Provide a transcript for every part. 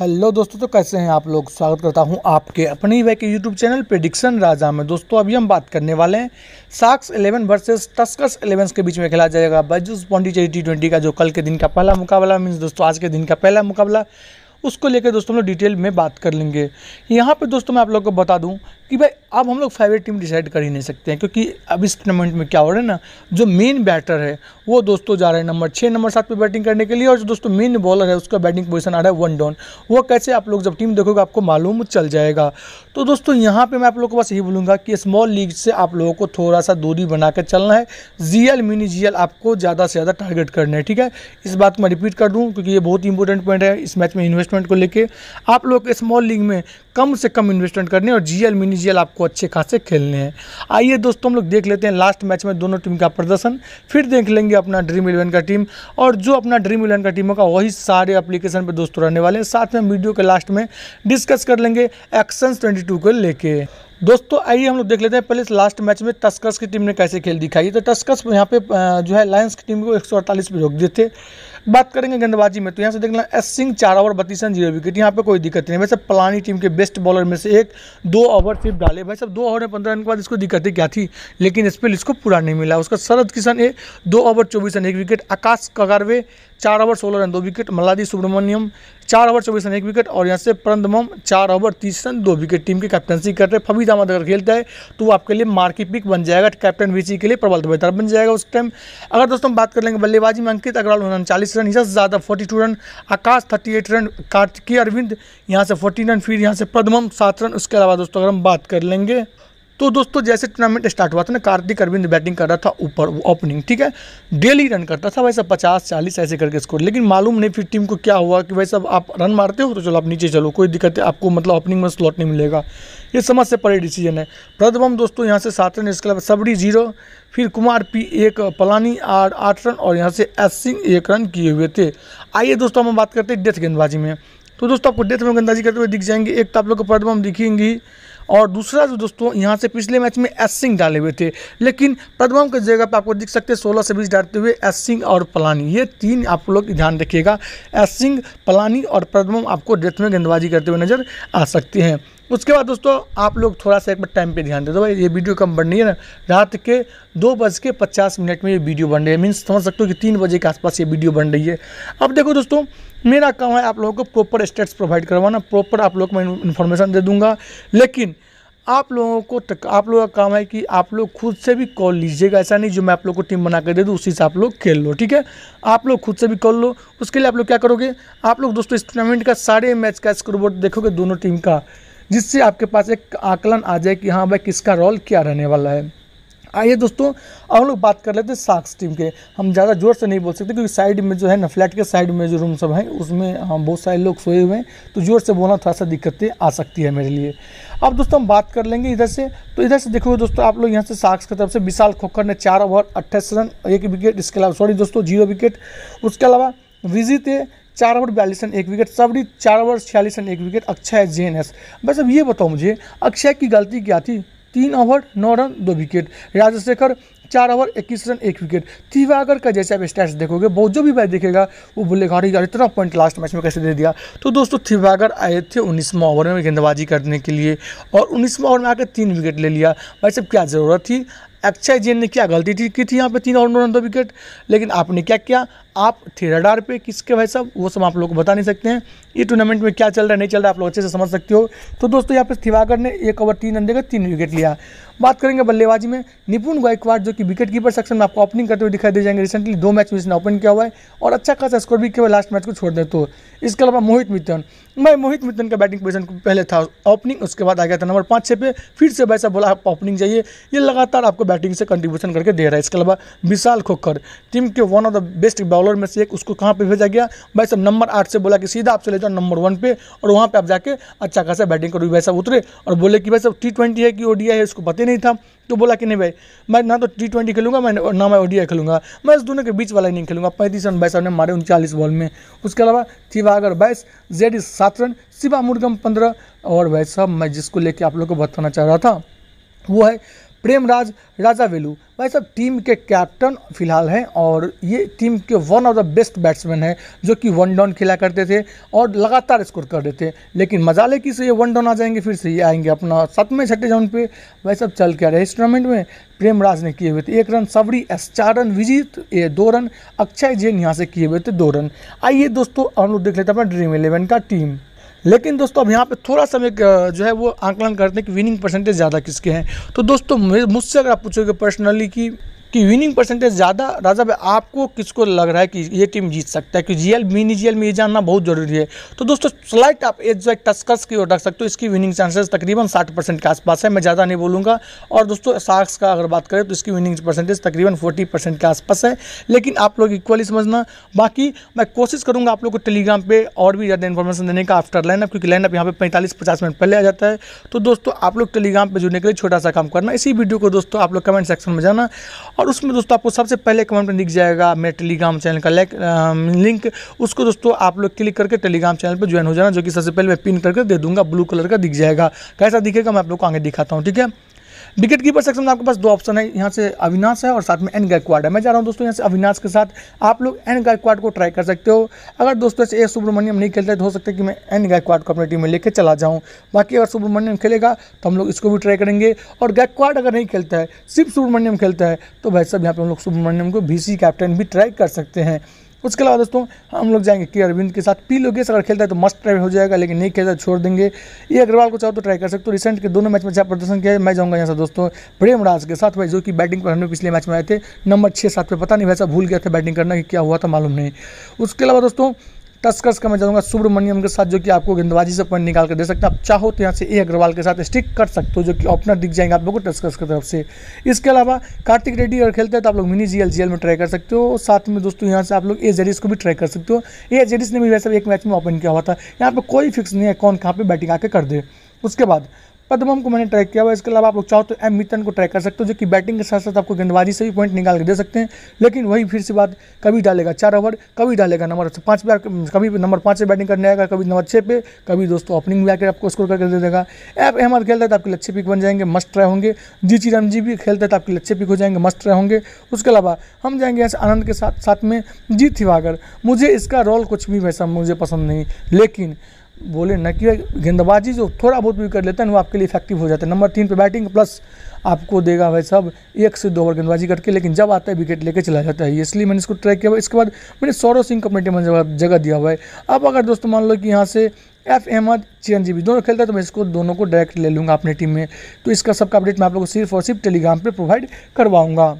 hello दोस्तों तो कैसे हैं आप लोग स्वागत करता हूं आपके अपनी ही के यूट्यूब चैनल प्रिडिक्शन राजा में दोस्तों अभी हम बात करने वाले हैं साक्स 11 वर्सेस टस्कस 11 के बीच में खेला जाएगा बैजूस पॉन्डीचेरी टी ट्वेंटी का जो कल के दिन का पहला मुकाबला मीन्स दोस्तों आज के दिन का पहला मुकाबला उसको लेकर दोस्तों हम लोग डिटेल में बात कर लेंगे यहाँ पर दोस्तों मैं आप लोग को बता दूँ कि भाई अब हम लोग फेवरेट टीम डिसाइड कर ही नहीं सकते हैं क्योंकि अब इस टूर्नामेंट में क्या हो रहा है ना जो मेन बैटर है वो दोस्तों जा रहे हैं नंबर छः नंबर सात पे बैटिंग करने के लिए और जो दोस्तों मेन बॉलर है उसका बैटिंग पोजीशन आ रहा है वन डाउन वो कैसे आप लोग जब टीम देखोगे आपको मालूम चल जाएगा तो दोस्तों यहाँ पर मैं आप लोग को बस यही बोलूँगा कि स्मॉल लीग से आप लोगों को थोड़ा सा दूरी बनाकर चलना है जी मिनी जी आपको ज़्यादा से ज़्यादा टारगेट करना है ठीक है इस बात को मैं रिपीट कर दूँ क्योंकि ये बहुत ही इंपॉर्टेंट पॉइंट है इस मैच में इन्वेस्टमेंट को लेकर आप लोग स्मॉल लीग में कम से कम इन्वेस्टमेंट करने और जी मिनी ओफिशियल आपको अच्छे खासे खेलने हैं आइए दोस्तों हम लोग देख लेते हैं लास्ट मैच में दोनों टीम का प्रदर्शन फिर देख लेंगे अपना ड्रीम इलेवन का टीम और जो अपना ड्रीम इलेवन का टीम होगा वही सारे अप्लीकेशन पर दोस्तों रहने वाले हैं साथ में वीडियो के लास्ट में डिस्कस कर लेंगे एक्शन ट्वेंटी टू को लेके दोस्तों आइए हम लोग देख लेते हैं पहले लास्ट मैच में टस्कर्स की टीम ने कैसे खेल दिखाई तो टस्कर्स यहाँ पे जो है लायंस की टीम को एक पे रोक देते बात करेंगे गेंदबाजी में तो यहाँ से देख लेना एस सिंह चार ओवर बत्तीस रन जीरो विकेट यहाँ पे कोई दिक्कत नहीं वैसे पलानी टीम के बेस्ट बॉलर में से एक दो ओवर सिर्फ डाले भाई सब दो ओवर में पंद्रह रन के बाद इसको दिक्कतें क्या थी लेकिन स्पेल इसको पूरा नहीं मिला उसका शरद किशन ए दो ओवर चौबीस रन एक विकेट आकाश कगारवे चार ओवर सोलह रन दो विकेट मल्लादी सुब्रमण्यम चार ओवर चौबीस रन एक विकेट और यहाँ से परंदमम चार ओवर तीस रन दो विकेट टीम की कैप्टनसी कर रहे फबीद अहमद अगर खेलता है तो वो आपके लिए मार्की पिक बन जाएगा कैप्टन वीसी के लिए प्रबल बेहतर बन जाएगा उस टाइम अगर दोस्तों बात कर लेंगे बल्लेबाजी में अंकित अग्रवाल उन्होंने चालीस रन से ज़्यादा forty two run Akash thirty eight run Kartiki Arvind यहाँ से फोर्टी रन फिर यहाँ से प्रदमम सात रन उसके अलावा दोस्तों अगर हम बात कर लेंगे तो दोस्तों जैसे टूर्नामेंट स्टार्ट हुआ था ना कार्तिक अरविंद बैटिंग कर रहा था ऊपर ओपनिंग ठीक है डेली रन करता था वैसे पचास चालीस ऐसे करके स्कोर लेकिन मालूम नहीं फिर टीम को क्या हुआ कि वैसे आप रन मारते हो तो चलो आप नीचे चलो कोई दिक्कत है आपको मतलब ओपनिंग में स्लॉट नहीं मिलेगा ये समझ से परे डिसीजन है प्रदबम दोस्तों यहाँ से सात रन इसके अलावा सबरी जीरो फिर कुमार पी एक पलानी आठ आठ रन और यहाँ से एस सिंह एक रन किए हुए थे आइए दोस्तों हम बात करते हैं डेथ गेंदबाजी में तो दोस्तों आपको डेथ में गेंदबाजी करते हुए दिख जाएंगे एक तो आप लोग को प्रथम दिखेंगी और दूसरा जो दोस्तों यहाँ से पिछले मैच में एस सिंह डाले हुए थे लेकिन पदवम की जगह पर आपको दिख सकते हैं सोलह से बीस डालते हुए एस सिंह और पलानी ये तीन आप लोग ध्यान रखिएगा एस सिंह पलानी और पदवम आपको डेथ में गेंदबाजी करते हुए नजर आ सकते हैं उसके बाद दोस्तों आप लोग थोड़ा सा एक बार टाइम पे ध्यान दे दो भाई ये वीडियो कम बन रही है ना रात के दो बज के पचास मिनट में ये वीडियो बन रही है मीन्स समझ सकते हो कि तीन बजे के आसपास ये वीडियो बन रही है अब देखो दोस्तों मेरा काम है आप लोगों को प्रॉपर स्टेट्स प्रोवाइड करवाना प्रॉपर आप लोग को मैं इन्फॉर्मेशन दे दूंगा लेकिन आप लोगों को तक, आप लोगों का काम है कि आप लोग खुद से भी कॉल लीजिएगा ऐसा नहीं जो मैं आप लोग को टीम बना कर दे दूँ उसी से आप लोग खेल लो ठीक है आप लोग खुद से भी कॉल लो उसके लिए आप लोग क्या करोगे आप लोग दोस्तों इस टूर्नामेंट का सारे मैच का स्क्रोबोर्ड देखोगे दोनों टीम का जिससे आपके पास एक आकलन आ जाए कि हाँ भाई किसका रोल क्या रहने वाला है आइए दोस्तों अब हम लोग बात कर लेते हैं साक्स टीम के हम ज़्यादा जोर से नहीं बोल सकते क्योंकि साइड में जो है ना फ्लैट के साइड में जो रूम सब हैं उसमें हाँ बहुत सारे लोग सोए हुए हैं तो जोर से बोलना थोड़ा सा दिक्कतें आ सकती है मेरे लिए अब दोस्तों हम बात कर लेंगे इधर से तो इधर से देखोगे दोस्तों आप लोग यहाँ से साक्स की तरफ से विशाल खोखर ने चार ओवर अट्ठाईस रन एक विकेट इसके अलावा सॉरी दोस्तों जीरो विकेट उसके अलावा विजी थे चार ओवर बयालीस रन एक विकेट सबरी चार ओवर छियालीस रन एक wicket Akshay N S bus अब ये बताओ मुझे अक्षय की गलती क्या थी तीन ओवर नौ रन दो विकेट राजशेखर चार ओवर इक्कीस रन एक विकेट तिवागर का जैसे आप स्टैट्स देखोगे बहुत जो भी बैच देखेगा वो बोलेगा अरे यार इतना पॉइंट लास्ट मैच में कैसे दे दिया तो दोस्तों तिवागर आए थे उन्नीसवा ओवर में गेंदबाजी करने के लिए और उन्नीसवा ओवर में आकर तीन विकेट ले लिया भाई सब क्या ज़रूरत थी अक्षय जैन ने क्या गलती थी की थी यहाँ पे तीन और रन दो विकेट लेकिन आपने क्या किया आप थे रडार पे किसके भाई साहब वो सब आप लोग को बता नहीं सकते हैं ये टूर्नामेंट में क्या चल रहा है नहीं चल रहा आप लोग अच्छे से समझ सकते हो तो दोस्तों यहाँ पे थिवाकर ने एक ओवर तीन रन देकर तीन विकेट लिया बात करेंगे बल्लेबाजी में निपुण गायकवाड़ जो कि विकेट कीपर सेक्शन में आपको ओपनिंग करते हुए दिखाई दे जाएंगे रिसेंटली दो मैच में इसने ओपन किया हुआ है और अच्छा खासा स्कोर भी किया लास्ट मैच को छोड़ देते हो इसके अलावा मोहित मित्तन मैं मोहित मित्तन का बैटिंग पोजिशन पहले था ओपनिंग उसके बाद आ गया था नंबर पाँच छः पे फिर से वैसा बोला आप ओपनिंग जाइए ये लगातार आपको बैटिंग से कंट्रीब्यूशन करके दे रहा है इसके अलावा विशाल खोखर टीम के one of the best bowler में से एक उसको कहाँ पर भेजा गया भाई साहब नंबर आठ से बोला कि सीधा आप चले जाओ नंबर वन पे और वहाँ पे आप जाके अच्छा खासा बैटिंग करो भाई साहब उतरे और बोले कि भाई साहब टी ट्वेंटी है कि ओडिया है इसको पता नहीं था तो बोला कि नहीं भाई मैं ना तो टी ट्वेंटी खेलूंगा मैं ना मैं ओडीआई खेलूंगा मैं इस दोनों के बीच वाला इनिंग खेलूंगा पैंतीस रन बाईस रन मारे उनचालीस बॉल में उसके अलावा थीवागर बाईस जेड इस सात रन शिवा मुर्गम पंद्रह और भाई साहब मैं जिसको लेके आप लोग को बताना चाह रहा था वो है प्रेमराज राजा वेलू भाई साहब टीम के कैप्टन फिलहाल हैं और ये टीम के one of the best batsman हैं जो कि वन डाउन खेला करते थे और लगातार स्कोर कर रहे थे लेकिन ले की से ये वन डाउन आ जाएंगे फिर से ये आएंगे अपना सातवें छठे जाउन पे भाई साहब चल क्या रहे इस टूर्नामेंट में प्रेमराज ने किए हुए थे एक रन सबरी एस चार रन विजीत ए दो रन अक्षय जैन यहाँ से किए हुए थे दो रन आइए दोस्तों हम लोग देख लेते हैं अपना ड्रीम इलेवन का टीम लेकिन दोस्तों अब यहाँ पे थोड़ा सा एक जो है वो आंकलन करते हैं कि विनिंग परसेंटेज ज़्यादा किसके हैं तो दोस्तों मुझसे अगर आप पूछोगे पर्सनली कि कि विनिंग परसेंटेज ज़्यादा राजा भाई आपको किसको लग रहा है कि ये टीम जीत सकता है कि जीएल मिनी जीएल में ये जानना बहुत जरूरी है तो दोस्तों स्लाइट आप एज जो टस्कर्स की ओर रख सकते हो इसकी विनिंग चांसेस तकरीबन साठ परसेंट के आसपास है मैं ज़्यादा नहीं बोलूँगा और दोस्तों साक्स का अगर बात करें तो इसकी विनिंग परसेंटेज तकरीबन फोर्टी परसेंट के आसपास है लेकिन आप लोग इक्वली समझना बाकी मैं कोशिश करूँगा आप लोग को टेलीग्राम पर और भी ज़्यादा इन्फॉर्मेशन देने का आफ्टर लाइनअप क्योंकि लाइनअप यहाँ पर पैंतालीस पचास मिनट पहले आ जाता है तो दोस्तों आप लोग टेलीग्राम पर जुड़ने के लिए छोटा सा काम करना इसी वीडियो को दोस्तों आप लोग कमेंट सेक्शन में जाना और उसमें दोस्तों आपको सबसे पहले कमेंट में दिख जाएगा मेरे टेलीग्राम चैनल का लाइक लिंक उसको दोस्तों आप लोग क्लिक करके टेलीग्राम चैनल पर ज्वाइन हो जाना जो कि सबसे पहले मैं पिन करके दे दूंगा ब्लू कलर का दिख जाएगा कैसा दिखेगा मैं आप लोग को आगे दिखाता हूँ ठीक है विकेट कीपर सेक्शन में आपके पास दो ऑप्शन है यहाँ से अविनाश है और साथ में एन गायकवाड है मैं जा रहा हूँ दोस्तों यहाँ से अविनाश के साथ आप लोग एन गायकवाड को ट्राई कर सकते हो अगर दोस्तों ऐसे ए सुब्रमण्यम नहीं खेलते तो हो सकता है कि मैं एन गायकवाड को अपनी टीम में लेकर चला जाऊँ बाकी अगर सुब्रमण्यम खेलेगा तो हम लोग इसको भी ट्राई करेंगे और गायकवाड अगर नहीं खेलता है सिर्फ सुब्रमण्यम खेलता है तो भाई सब यहाँ पर हम लोग सुब्रमण्यम को भी कैप्टन भी ट्राई कर सकते हैं उसके अलावा दोस्तों हम लोग जाएंगे के अरविंद के साथ पी लोगेश अगर खेलता है तो मस्त ट्राई हो जाएगा लेकिन नहीं खेलता तो छोड़ देंगे ये अग्रवाल को चाहो तो ट्राई कर सकते हो रिसेंट के दोनों मैच में अच्छा प्रदर्शन किया है मैं जाऊँगा यहाँ से दोस्तों प्रेम राज के साथ भाई जो कि बैटिंग पर लोग पिछले मैच में आए थे नंबर छः सात पे पता नहीं वैसा भूल गया था बैटिंग करना कि क्या हुआ था मालूम नहीं उसके अलावा दोस्तों टस्कर्स का मैं जाऊँगा सुब्रमण्यम के साथ जो कि आपको गेंदबाजी से पॉइंट निकाल कर दे सकते हैं आप चाहो तो यहाँ से ए अग्रवाल के साथ स्टिक कर सकते हो जो कि ओपनर दिख जाएंगे आप लोगों को टस्कर्स की तरफ से इसके अलावा कार्तिक रेड्डी अगर खेलते हैं तो आप लोग मिनी जी एल में ट्राई कर सकते हो साथ में दोस्तों यहाँ से आप लोग ए जेडिस को भी ट्राई कर सकते हो ए जेडिस ने भी वैसे एक मैच में ओपन किया हुआ था यहाँ पर कोई फिक्स नहीं है कौन कहाँ पर बैटिंग आकर कर दे उसके बाद पदमम को मैंने ट्रैक किया हुआ इसके अलावा आप लोग चाहो तो एम मितन को ट्रैक कर सकते हो जो कि बैटिंग के साथ साथ आपको गेंदबाजी से भी पॉइंट निकाल के दे सकते हैं लेकिन वही फिर से बात कभी डालेगा चार ओवर कभी डालेगा नंबर पाँच पे कभी नंबर पाँच से बैटिंग करने आएगा कभी नंबर छः पे कभी दोस्तों ओपनिंग में आकर आपको स्कोर करके दे देगा ऐप अहमद खेलता है तो आपके लच्छे पिक बन जाएंगे मस्ट ट्राई होंगे जी ची राम जी भी खेलते हैं तो आपके लच्छे पिक हो जाएंगे मस्ट ट्राई होंगे उसके अलावा हम जाएंगे ऐसे आनंद के साथ साथ में जीत थिवागर मुझे इसका रोल कुछ भी वैसा मुझे पसंद नहीं लेकिन बोले ना कि गेंदबाजी जो थोड़ा बहुत भी कर लेते हैं वो आपके लिए इफेक्टिव हो जाता है नंबर तीन पे बैटिंग प्लस आपको देगा भाई सब एक से दो ओवर गेंदबाजी करके लेकिन जब आता है विकेट लेके चला जाता है इसलिए मैंने इसको ट्रैक किया इसके बाद मैंने सौरव सिंह को अपने टीम में जगह दिया हुआ है अब अगर दोस्तों मान लो कि यहाँ से एफ अहमद चिरंजीवी दोनों खेलता है तो मैं इसको दोनों को डायरेक्ट ले लूँगा अपनी टीम में तो इसका सबका अपडेट मैं आप लोग को सिर्फ और सिर्फ टेलीग्राम पर प्रोवाइड करवाऊँगा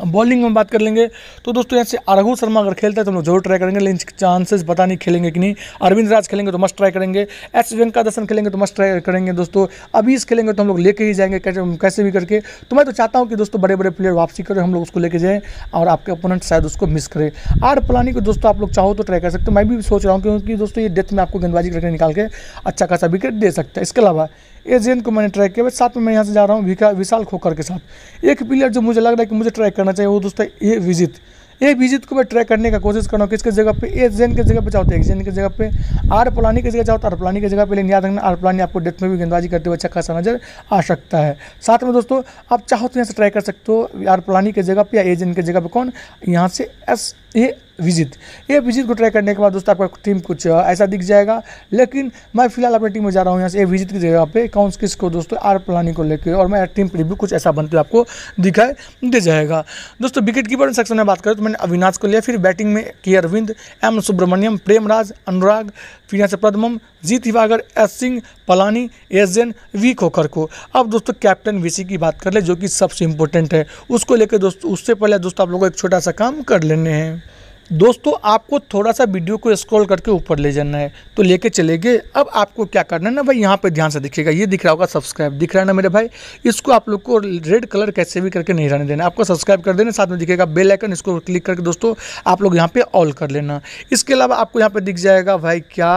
बॉलिंग में बात कर लेंगे तो दोस्तों यहाँ से अरघु शर्मा अगर खेलता है तो हम लोग जरूर ट्राई करेंगे लेकिन चांसेस पता नहीं खेलेंगे कि नहीं अरविंद राज खेलेंगे तो मस्ट ट्राई करेंगे एस दर्शन खेलेंगे तो मस्ट ट्राई करेंगे दोस्तों अभी इस खेलेंगे तो हम लोग लेके ही जाएंगे कैसे कैसे भी करके तो मैं तो चाहता हूँ कि दोस्तों बड़े बड़े प्लेयर वापसी करें हम लोग उसको लेके जाएँ और आपके अपोनेंट शायद उसको मिस करें आर पलानी को दोस्तों आप लोग चाहो तो ट्राई कर सकते हो मैं भी सोच रहा हूँ क्योंकि दोस्तों ये डेथ में आपको गेंदबाजी करके निकाल के अच्छा खासा विकेट दे सकता है इसके अलावा ए जेन को मैंने ट्रैक किया साथ में मैं यहाँ से जा रहा हूँ विशाल खोकर के साथ एक प्लेयर जो मुझे लग रहा है कि मुझे ट्रैक करना चाहिए वो दोस्तों ए विजित ए विजित को मैं ट्रैक करने का कोशिश कर रहा हूँ किसके जगह पे ए जेन के जगह पे चाहते हैं जेन की जगह पे आर प्लानी की जगह चाहते आर पलानी की जगह पे लेकिन याद रखना आर पलानी आपको डेथ में भी गेंदबाजी करते हुए अच्छा खासा नजर आ सकता है साथ में दोस्तों आप चाहो तो यहाँ से ट्राई कर सकते हो आर पलानी की जगह पे या ए जेन की जगह पर कौन यहाँ से एस ए विजित ये विजित को ट्राई करने के बाद दोस्तों आपका टीम कुछ ऐसा दिख जाएगा लेकिन मैं फिलहाल अपनी टीम में जा रहा हूँ यहाँ से ए विजित की जगह पे काउंस किस को दोस्तों आर प्लानी को लेकर और मैं टीम प्रीव्यू कुछ ऐसा बनते आपको दिखाई दे जाएगा दोस्तों विकेट कीपर सेक्शन में बात करें तो मैंने अविनाश को लिया फिर बैटिंग में के अरविंद एम सुब्रमण्यम प्रेमराज अनुराग फिर यहाँ से प्रदमम जीत हिवागर S Singh Palani S Jain V Khokhar को अब दोस्तों कैप्टन वीसी की बात कर ले जो कि सबसे इम्पोर्टेंट है उसको लेकर दोस्तों उससे पहले दोस्तों आप लोगों को एक छोटा सा काम कर लेने हैं दोस्तों आपको थोड़ा सा वीडियो को स्क्रॉल करके ऊपर ले जाना है तो लेके चले गए अब आपको क्या करना है ना भाई यहाँ पे ध्यान से दिखेगा ये दिख रहा होगा सब्सक्राइब दिख रहा है ना मेरे भाई इसको आप लोग को रेड कलर कैसे भी करके नहीं रहने देना आपको सब्सक्राइब कर देना साथ में दिखेगा बेल आइकन इसको क्लिक करके दोस्तों आप लोग यहाँ पर ऑल कर लेना इसके अलावा आपको यहाँ पर दिख जाएगा भाई क्या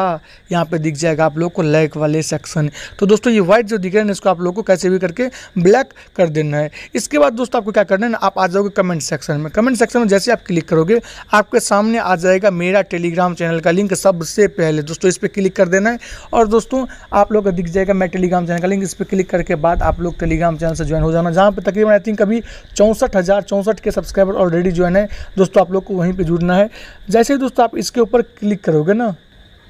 यहाँ पर दिख जाएगा आप लोग को लाइक वाले सेक्शन तो दोस्तों ये व्हाइट जो दिख रहा है इसको आप लोग को कैसे भी करके ब्लैक कर देना है इसके बाद दोस्तों आपको क्या करना है ना आप आ जाओगे कमेंट सेक्शन में कमेंट सेक्शन में जैसे आप क्लिक करोगे आपको आपके सामने आ जाएगा मेरा टेलीग्राम चैनल का लिंक सबसे पहले दोस्तों इस पर क्लिक कर देना है और दोस्तों आप लोग का दिख जाएगा मैं टेलीग्राम चैनल का लिंक इस पर क्लिक करके बाद आप लोग टेलीग्राम चैनल से ज्वाइन हो जाना जहाँ पर तकरीबन आई थिंक अभी चौंसठ हज़ार चौंसठ के सब्सक्राइबर ऑलरेडी ज्वाइन है दोस्तों आप लोग को वहीं पर जुड़ना है जैसे ही दोस्तों आप इसके ऊपर क्लिक करोगे ना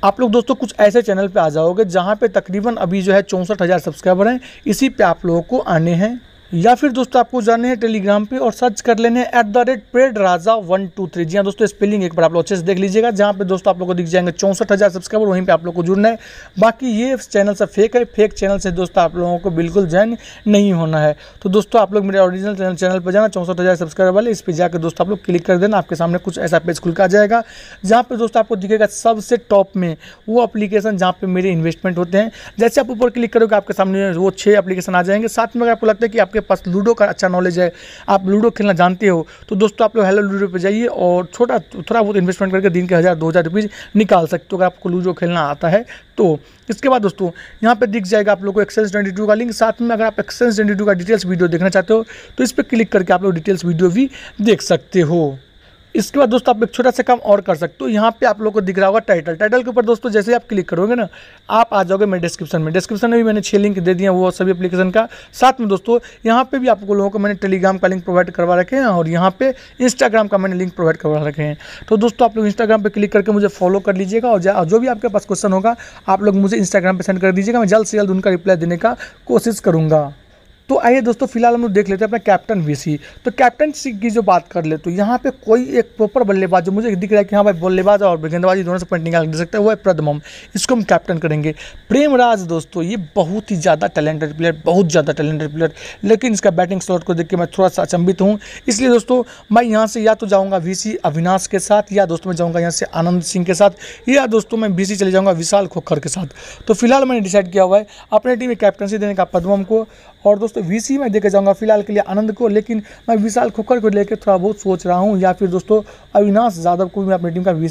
आप लोग दोस्तों कुछ ऐसे चैनल पर आ जाओगे जहाँ पे तकरीबन अभी जो है चौंसठ हज़ार सब्सक्राइबर हैं इसी पे आप लोगों को आने हैं या फिर दोस्तों आपको जाने हैं टेलीग्राम पे और सर्च कर लेने at the rate paid Raja one two three जी हाँ दोस्तों स्पेलिंग एक बार आप लोग अच्छे से देख लीजिएगा जहाँ पे दोस्तों आप लोगों को दिख जाएंगे चौंसठ हज़ार सब्सक्राइबर वहीं पे आप लोग को जुड़ना है बाकी ये चैनल सब फेक है फेक चैनल से दोस्तों आप लोगों को बिल्कुल ज्वाइन नहीं होना है तो दोस्तों आप लोग मेरे ऑरिजिनल चैनल चैनल पर जाना चौंसठ हज़ार सब्सक्राइबर वाले इस पर जाकर दोस्तों आप लोग क्लिक कर देना आपके सामने कुछ ऐसा पेज खुल का जाएगा जहाँ पर दोस्तों आपको दिखेगा सबसे टॉप में वो अपलीकेशन जहाँ पर मेरे इन्वेस्टमेंट होते हैं जैसे आप ऊपर क्लिक करोगे आपके सामने वो छः अपलीकेशन आ जाएंगे साथ में अगर आपको लगता है कि आप आपके पास लूडो का अच्छा नॉलेज है आप लूडो खेलना जानते हो तो दोस्तों आप लोग हेलो लूडो पर जाइए और छोटा थोड़ा बहुत इन्वेस्टमेंट करके दिन के हज़ार दो हज़ार रुपीज़ निकाल सकते हो अगर आपको लूडो खेलना आता है तो इसके बाद दोस्तों यहाँ पर दिख जाएगा आप लोग को एक्सेंस ट्वेंटी का लिंक साथ में अगर आप एक्सेंस ट्वेंटी का डिटेल्स वीडियो देखना चाहते हो तो इस पर क्लिक करके आप लोग डिटेल्स वीडियो भी देख सकते हो इसके बाद दोस्तों आप एक छोटा सा काम और कर सकते हो यहाँ पे आप लोग को दिख रहा होगा टाइटल टाइटल के ऊपर दोस्तों जैसे आप क्लिक करोगे ना आप आ जाओगे मेरे डिस्क्रिप्शन में डिस्क्रिप्शन में भी मैंने छः लिंक दे दिया वो सभी एप्लीकेशन का साथ में दोस्तों यहाँ पर भी आपको लोगों को मैंने टेलीग्राम का लिंक प्रोवाइड करवा रखे हैं और यहाँ पर इंस्टाग्राम का मैंने लिंक प्रोवाइड करवा रखे हैं तो दोस्तों आप लोग इंस्टाग्राम पर क्लिक करके मुझे फॉलो कर लीजिएगा और जो भी आपके पास क्वेश्चन होगा आप लोग मुझे इंस्टाग्राम पर सेंड कर दीजिएगा मैं जल्द से जल्द उनका रिप्लाई देने का कोशिश करूँगा तो आइए दोस्तों फिलहाल हम लोग देख लेते हैं अपना कैप्टन वीसी तो कैप्टन की जो बात कर ले तो यहाँ पे कोई एक प्रॉपर बल्लेबाज जो मुझे दिख रहा है कि हाँ भाई बल्लेबाज और गेंदबाजी दोनों से पॉइंट निकाल दे सकते हैं वो है प्रदमम इसको हम कैप्टन करेंगे प्रेमराज दोस्तों ये बहुत ही ज़्यादा टैलेंटेड प्लेयर बहुत ज़्यादा टैलेंटेड प्लेयर लेकिन इसका बैटिंग स्लॉट को देख के मैं थोड़ा सा अचंबित हूँ इसलिए दोस्तों मैं यहाँ से या तो जाऊँगा वी अविनाश के साथ या दोस्तों मैं जाऊँगा यहाँ से आनंद सिंह के साथ या दोस्तों मैं वी चले जाऊँगा विशाल खोखर के साथ तो फिलहाल मैंने डिसाइड किया हुआ है अपने टीम में कैप्टनसी देने का पदमम को और दोस्तों वी में देखे जाऊँगा फिलहाल के लिए आनंद को लेकिन मैं विशाल खोखर को लेकर थोड़ा बहुत सोच रहा हूँ या फिर दोस्तों अविनाश यादव को मैं अपनी टीम का वी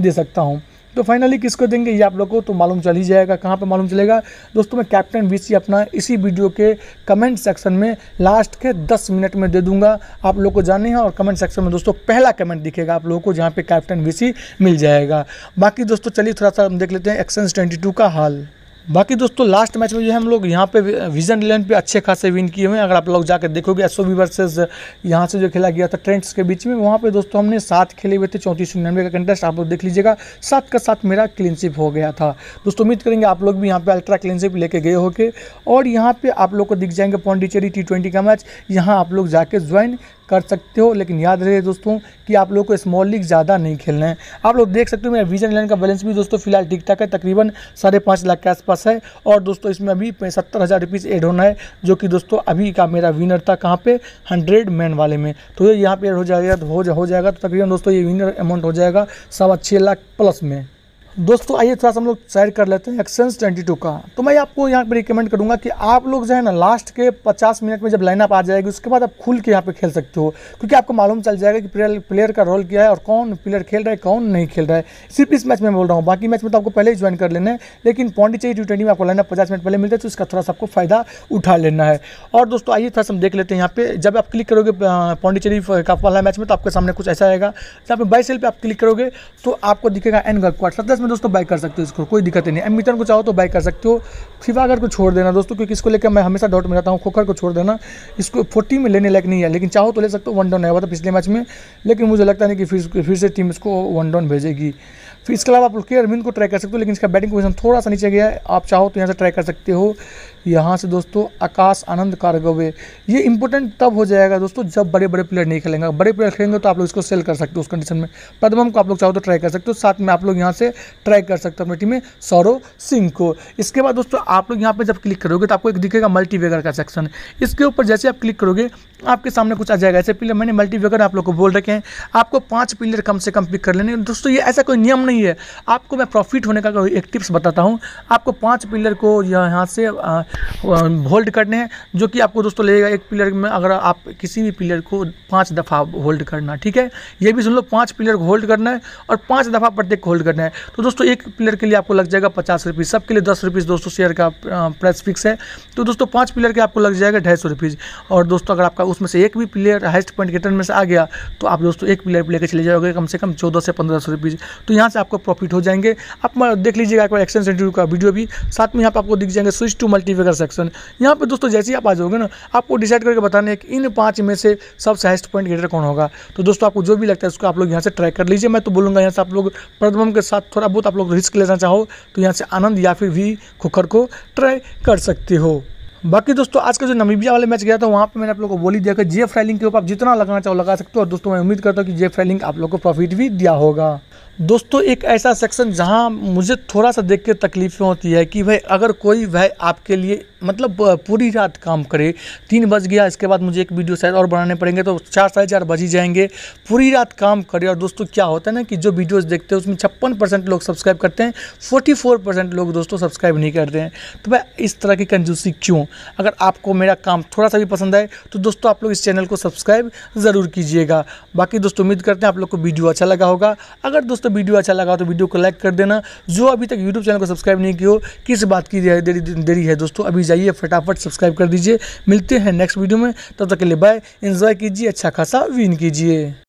दे सकता हूँ तो फाइनली किसको देंगे ये आप लोग को तो मालूम चल ही जाएगा कहाँ पे मालूम चलेगा दोस्तों मैं कैप्टन वीसी अपना इसी वीडियो के कमेंट सेक्शन में लास्ट के 10 मिनट में दे दूंगा आप लोग को जानने हैं और कमेंट सेक्शन में दोस्तों पहला कमेंट दिखेगा आप लोगों को जहाँ पे कैप्टन वीसी मिल जाएगा बाकी दोस्तों चलिए थोड़ा सा हम देख लेते हैं एक्शन ट्वेंटी का हाल बाकी दोस्तों लास्ट मैच में जो है हम लोग यहाँ पे विजन इलेवन पे अच्छे खासे विन किए हुए हैं अगर आप लोग जाकर देखोगे एस वर्सेज यहाँ से जो खेला गया था ट्रेंड्स के बीच में वहाँ पे दोस्तों हमने सात खेले हुए थे चौंतीस सौ निन्यानवे का कंटेस्ट आप लोग देख लीजिएगा सात का साथ मेरा क्लीनशिप हो गया था दोस्तों उम्मीद करेंगे आप लोग भी यहाँ पर अल्ट्रा क्लीनशिप लेके गए होकर और यहाँ पर आप लोग को दिख जाएंगे पौंडीचेरी टी का मैच यहाँ आप लोग जाकर ज्वाइन कर सकते हो लेकिन याद रहे दोस्तों कि आप लोग को स्मॉल लीग ज़्यादा नहीं खेलना है आप लोग देख सकते हो मेरा विजन लाइन का बैलेंस भी दोस्तों फिलहाल ठीक ठाक है तकरीबन साढ़े पाँच लाख के आसपास है और दोस्तों इसमें अभी सत्तर हज़ार रुपीज़ एड होना है जो कि दोस्तों अभी का मेरा विनर था कहाँ पे हंड्रेड मैन वाले में तो ये यहाँ पर एड हो जाएगा हो जाएगा तो तकरीबन दोस्तों ये विनर अमाउंट हो जाएगा सवा छः लाख प्लस में दोस्तों आइए थोड़ा सा हम लोग सैर कर लेते हैं एक्सेंस 22 का तो मैं आपको यहाँ पर रिकमेंड करूँगा कि आप लोग जो है ना लास्ट के 50 मिनट में जब लाइनअप आ जाएगी उसके बाद आप खुल के यहाँ पे खेल सकते हो क्योंकि आपको मालूम चल जाएगा कि प्लेयर प्लेयर का रोल क्या है और कौन प्लेयर खेल रहा है कौन नहीं खेल रहा है सिर्फ इस मैच में बोल रहा हूँ बाकी मैच में तो आपको पहले ही ज्वाइन कर लेना है लेकिन पौंडीचेरी टी ट्वेंटी में आपको लाइनअप पचास मिनट पहले मिलता है तो उसका थोड़ा सा आपको फायदा उठा लेना है और दोस्तों आइए थोड़ा सा हम देख लेते हैं यहाँ पे जब आप क्लिक करोगे पॉन्डीचेरी का वाला मैच में तो आपके सामने कुछ ऐसा आएगा जहाँ पे बाई सेल पर आप क्लिक करोगे तो आपको दिखेगा एन गक्वाट सत्रह में दोस्तों बाई कर सकते हो इसको कोई दिक्कत नहीं एमिटन को चाहो तो बाई कर सकते हो फिफा को छोड़ देना दोस्तों क्योंकि इसको लेकर मैं हमेशा डाउट में रहता हूँ खोखर को छोड़ देना इसको फोर्टी में लेने लायक नहीं है लेकिन चाहो तो ले सकते हो वन डाउन आया हुआ था पिछले मैच में लेकिन मुझे लगता नहीं कि फिर फिर से टीम इसको वन डाउन भेजेगी फिर इसके अलावा आप के अरविंद को ट्राई कर सकते हो लेकिन इसका बैटिंग पोजिशन थोड़ा सा नीचे गया है आप चाहो तो यहाँ से ट्राई कर सकते हो यहाँ से दोस्तों आकाश आनंद कारगवे ये इंपॉर्टेंट तब हो जाएगा दोस्तों जब बड़े बड़े प्लेयर नहीं खेलेंगे बड़े प्लेयर खेलेंगे तो आप लोग इसको सेल कर सकते हो उस कंडीशन में पदमम को आप लोग चाहो तो ट्राई कर सकते हो साथ में आप लोग यहाँ से ट्राई कर सकते हो अपनी टीम में सौरव सिंह को इसके बाद दोस्तों आप लोग यहाँ पर जब क्लिक करोगे तो आपको एक दिखेगा मल्टीवेगर का सेक्शन इसके ऊपर जैसे आप क्लिक करोगे आपके सामने कुछ आ जाएगा ऐसे पिलर मैंने मल्टीवेगर आप लोग को बोल रखे हैं आपको पाँच पिलर कम से कम पिक कर लेने दोस्तों ये ऐसा कोई नियम नहीं है आपको मैं प्रॉफिट होने का एक टिप्स बताता हूँ आपको पाँच पिलर को यहाँ से होल्ड करने हैं जो कि आपको दोस्तों लगेगा एक पिलर में अगर आप किसी भी पिलर को पाँच दफ़ा होल्ड करना ठीक है ये भी सुन लो पाँच पिलर को होल्ड करना है और पाँच दफ़ा प्रत्येक को होल्ड करना है तो दोस्तों एक पिलर के लिए आपको लग जाएगा पचास रुपीज़ सबके लिए दस रुपीज़ दोस्तों शेयर का प्राइस फिक्स है तो दोस्तों पाँच पिलर के आपको लग जाएगा ढाई सौ रुपीज़ और दोस्तों अगर आपका उसमें से एक भी प्लेयर हाइस्ट पॉइंट के टर्न में से आ गया तो आप दोस्तों एक प्लेयर लेकर चले जाओगे कम से कम चौदह से पंद्रह सौ रुपीज़ तो यहाँ से आपको प्रॉफिट हो जाएंगे आप देख लीजिएगा एक बार का वीडियो भी साथ में यहाँ पर आपको दिख जाएंगे स्विच टू मल्टीवेगा कर सेक्शन यहाँ पे दोस्तों जैसे ही आप आ जाओगे ना आपको डिसाइड करके बताने है कि इन पांच में से सबसे हाइस्ट पॉइंट ग्रेटर कौन होगा तो दोस्तों आपको जो भी लगता है उसको आप लोग यहाँ से ट्राई कर लीजिए मैं तो बोलूँगा यहाँ से आप लोग प्रदम के साथ थोड़ा बहुत आप लोग रिस्क लेना चाहो तो यहाँ से आनंद या फिर वी खुखर को ट्राई कर सकते हो बाकी दोस्तों आज का जो नमीबिया वाले मैच गया था वहाँ पे मैंने आप लोगों को बोली दिया कि जे फ्राइलिंग के ऊपर आप जितना लगाना चाहो लगा सकते हो और दोस्तों मैं उम्मीद करता हूँ कि जे फ्राइलिंग आप लोगों को प्रॉफिट भी दिया होगा दोस्तों एक ऐसा सेक्शन जहां मुझे थोड़ा सा देख के तकलीफ़ें होती है कि भाई अगर कोई भाई आपके लिए मतलब पूरी रात काम करे तीन बज गया इसके बाद मुझे एक वीडियो शायद और बनाने पड़ेंगे तो चार साढ़े चार बज ही जाएंगे पूरी रात काम करे और दोस्तों क्या होता है ना कि जो वीडियोस देखते हैं उसमें छप्पन परसेंट लोग सब्सक्राइब करते हैं फोर्टी फोर परसेंट लोग दोस्तों सब्सक्राइब नहीं करते हैं तो भाई इस तरह की कंजूसी क्यों अगर आपको मेरा काम थोड़ा सा भी पसंद आए तो दोस्तों आप लोग इस चैनल को सब्सक्राइब ज़रूर कीजिएगा बाकी दोस्तों उम्मीद करते हैं आप लोग को वीडियो अच्छा लगा होगा अगर दोस्तों दोस्तों वीडियो अच्छा लगा तो वीडियो को लाइक कर देना जो अभी तक यूट्यूब चैनल को सब्सक्राइब नहीं किया किस बात की देरी है दोस्तों अभी जाइए फटाफट सब्सक्राइब कर दीजिए मिलते हैं नेक्स्ट वीडियो में तब तक के लिए बाय एंजॉय कीजिए अच्छा खासा विन कीजिए